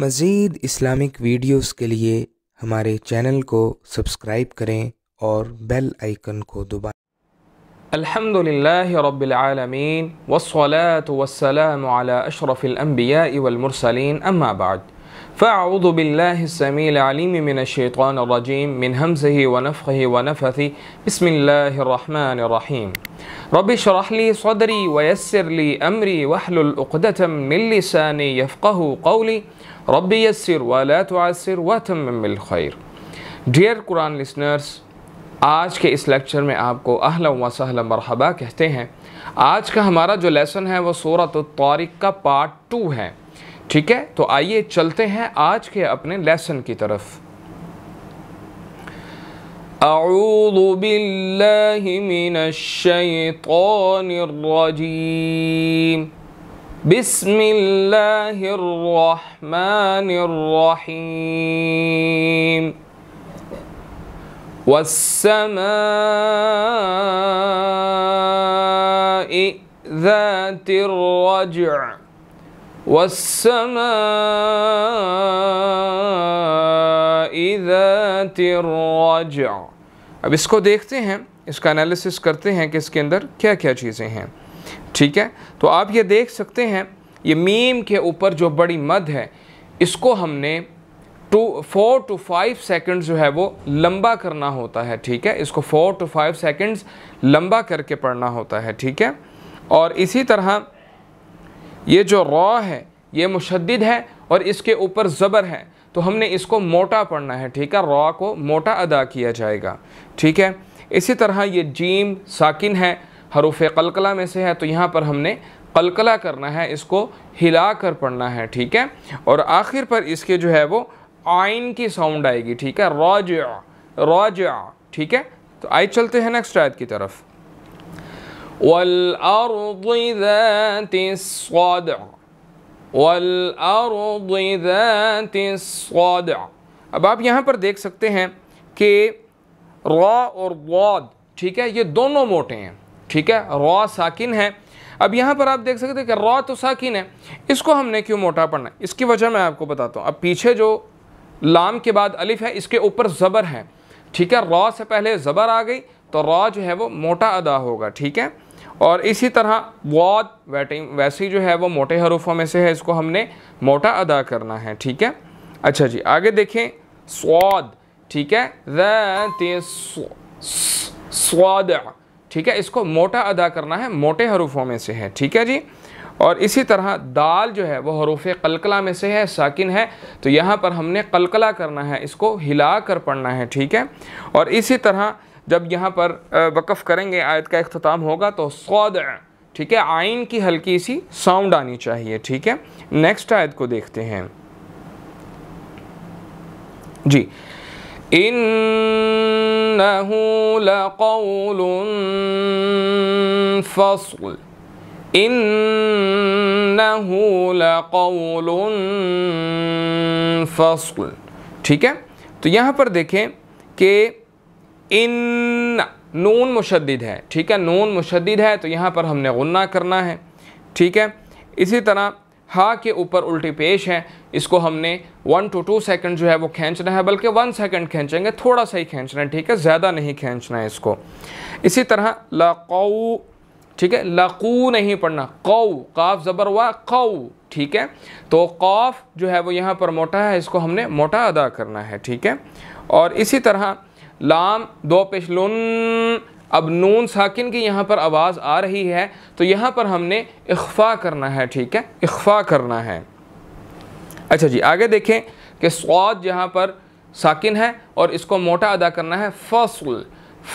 मज़ीद Islamic videos के लिए हमारे चैनल को सब्सक्राइब करें और बेल आइकन को दबाएं अल्हम्दुलिल्लाह रब्बिल आलमीन वस्सलातु वस्सलामु अला अशरफिल अम्बिया वल मुरसलीन अम्मा बाद फ़ाउदबिल्लासमीमिनशैतरजीम मिन हमज़ी वनफ़ वनफ़ी बसमीम रबिश रहली सदरी वयसरली अमरी वहलुल्दतम मिलसानी यफ़क़ कौली रबी यसर वलासर वतमिलखैर डियर कुरान लिसनर्स आज के इस लेक्चर में आपको अहलम व वसहला मरहबा कहते हैं आज का हमारा जो लेसन है वो सूरत तारिक का पार्ट टू है ठीक है तो आइए चलते हैं आज के अपने लेसन की तरफ أعوذ بالله من الشيطان الرجيم بسم الله الرحمن الرحيم والسماء ذات الرجع वसमा अब इसको देखते हैं इसका एनालिसिस करते हैं कि इसके अंदर क्या क्या चीज़ें हैं ठीक है तो आप ये देख सकते हैं ये मीम के ऊपर जो बड़ी मद है इसको हमने two four two five seconds जो है वो लंबा करना होता है ठीक है इसको फोर टू फाइव सेकंड्स लंबा करके पढ़ना होता है ठीक है और इसी तरह ये जो रॉ है ये मुशद है और इसके ऊपर ज़बर है तो हमने इसको मोटा पढ़ना है ठीक है रॉ को मोटा अदा किया जाएगा ठीक है इसी तरह ये जीम साकिन है हरूफ कलकला में से है तो यहाँ पर हमने कलकला करना है इसको हिला कर पढ़ना है ठीक है और आखिर पर इसके जो है वो आइन की साउंड आएगी ठीक है रॉज रॉज ठीक है तो आइए चलते हैं नेक्स्ट आयत की तरफ والأرض ذات الصدع والأرض ذات الصدع अब आप यहाँ पर देख सकते हैं कि रॉ और वॉद ठीक है ये दोनों मोटे हैं ठीक है रॉ साकिन है अब यहाँ पर आप देख सकते हैं कि रॉ तो साकिन है इसको हमने क्यों मोटा पढ़ना इसकी वजह मैं आपको बताता हूँ अब पीछे जो लाम के बाद अलिफ है इसके ऊपर ज़बर है ठीक है रॉ से पहले ज़बर आ गई तो रॉ जो है वो मोटा अदा होगा ठीक है और इसी तरह वॉद वैटिंग वैसे ही जो है वो मोटे हरूफों में से है इसको हमने मोटा अदा करना है ठीक है अच्छा जी आगे देखें स्वाद ठीक है स्वाद ठीक है इसको मोटा अदा करना है मोटे हरूफों में से है ठीक है जी और इसी तरह दाल जो है वह हरूफ कलकला में से है साकिन है तो यहाँ पर हमने कलकला करना है इसको हिला कर पढ़ना है ठीक है और इसी तरह जब यहाँ पर वक़फ़ करेंगे आयत का अख्ताम होगा तो सौद ठीक है आइन की हल्की सी साउंड आनी चाहिए ठीक है नेक्स्ट आयत को देखते हैं जी इन لقول फसल इन لقول फसल ठीक है तो यहाँ पर देखें कि इन नून मुशद है ठीक है नून मुशद है तो यहाँ पर हमने गुन्ना करना है ठीक है इसी तरह हा के ऊपर उल्टी पेश है इसको हमने वन टू टू सेकंड जो है वो खींचना है बल्कि वन सेकंड खींचेंगे थोड़ा सा ही खींचना है ठीक है ज़्यादा नहीं खींचना है इसको इसी तरह लकऊ ठीक है लकू नहीं पढ़ना कऊ काफ ज़बर हुआ कऊ ठीक है तो कौफ जो है वो यहाँ पर मोटा है इसको हमने मोटा अदा करना है ठीक है और इसी तरह लाम दो पिशलून अब नून साकिन की यहाँ पर आवाज़ आ रही है तो यहाँ पर हमने इख्फा करना है ठीक है इख्फा करना है अच्छा जी आगे देखें कि स्वाद यहाँ पर साकिन है और इसको मोटा अदा करना है फसल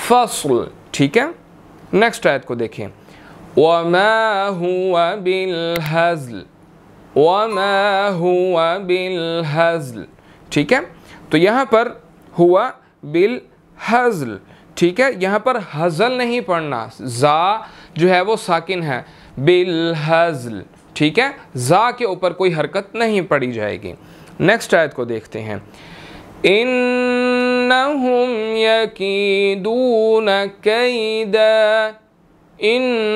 फसल ठीक है नेक्स्ट आयत को देखें बिलहज़ल बिल हज़ल बिल हज़ल ठीक है तो यहाँ पर हुआ बिल हजल ठीक है यहाँ पर हजल नहीं पढ़ना जा जो है वो साकिन है बिल हजल ठीक है जा के ऊपर कोई हरकत नहीं पड़ी जाएगी नेक्स्ट आयत को देखते हैं इन दून यकीदून कैदा यकी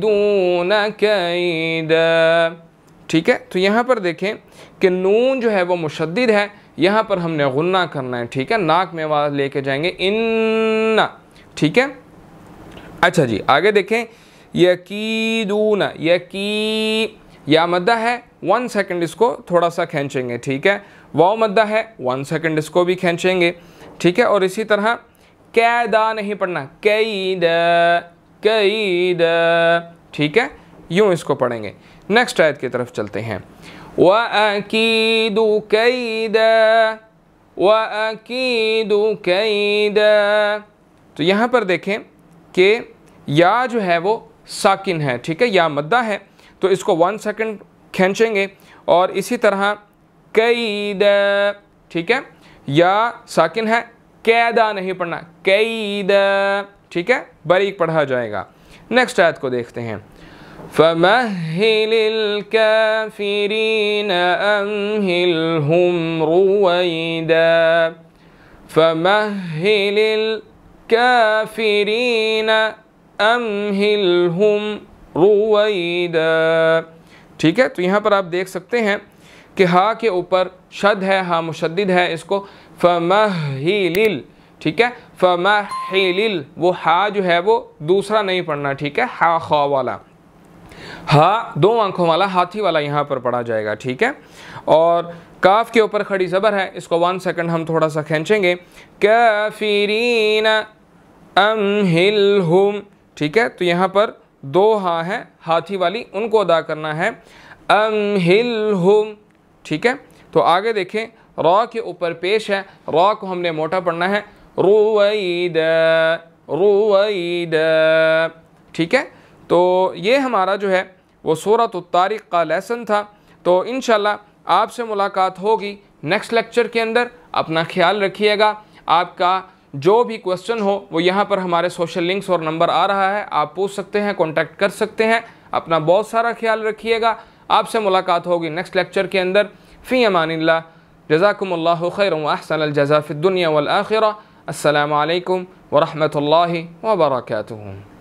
दून कैदा ठीक है तो यहाँ पर देखें कि नून जो है वो मुशद है यहाँ पर हमने गुन्ना करना है ठीक है नाक में आवाज़ लेके जाएंगे इन ठीक है अच्छा जी आगे देखें यकीदून यकी या मद्दा है वन सेकंड इसको थोड़ा सा खींचेंगे ठीक है वाव मद्दा है वन सेकंड इसको भी खींचेंगे ठीक है और इसी तरह कैदा नहीं पढ़ना कई द कई द ठीक है यूं इसको पढ़ेंगे नेक्स्ट आयत की तरफ चलते हैं वकीद कैद कई द तो यहाँ पर देखें कि या जो है वो साकिन है ठीक है या मद्दा है तो इसको वन सेकंड खींचेंगे और इसी तरह कैद ठीक है या साकिन है कैदा नहीं पढ़ना कैद ठीक है बारीक पढ़ा जाएगा नेक्स्ट आयत को देखते हैं فمهل الكافرين أمهلهم رويدا فمهل الكافرين أمهلهم رويدا ठीक है तो यहाँ पर आप देख सकते हैं कि हा के ऊपर शद है हा मुशद है इसको फमहिलिल ठीक है फमहिलिल वो हा जो है वो दूसरा नहीं पढ़ना ठीक है हा खा वाला हा दो आंखों वाला हाथी वाला यहाँ पर पढ़ा जाएगा ठीक है और काफ के ऊपर खड़ी ज़बर है इसको वन सेकंड हम थोड़ा सा खींचेंगे ठीक है तो यहाँ पर दो हा है हाथी वाली उनको अदा करना है हिल हुम ठीक है तो आगे देखें रॉ के ऊपर पेश है रॉ को हमने मोटा पढ़ना है रुवईद रुवईद ठीक है तो ये हमारा जो है वो सूरत तारीख़ का लेसन था तो इन आपसे मुलाकात होगी नेक्स्ट लेक्चर के अंदर अपना ख्याल रखिएगा आपका जो भी क्वेश्चन हो वो यहाँ पर हमारे सोशल लिंक्स और नंबर आ रहा है आप पूछ सकते हैं कांटेक्ट कर सकते हैं अपना बहुत सारा ख्याल रखिएगा आपसे मुलाकात होगी नेक्स्ट लेक्चर के अंदर फ़ी अमानिल्ला जजाकम्ला खैर अहसन जजाफ़िदुनिया वाल आखिर असलकम वरहमल वर्का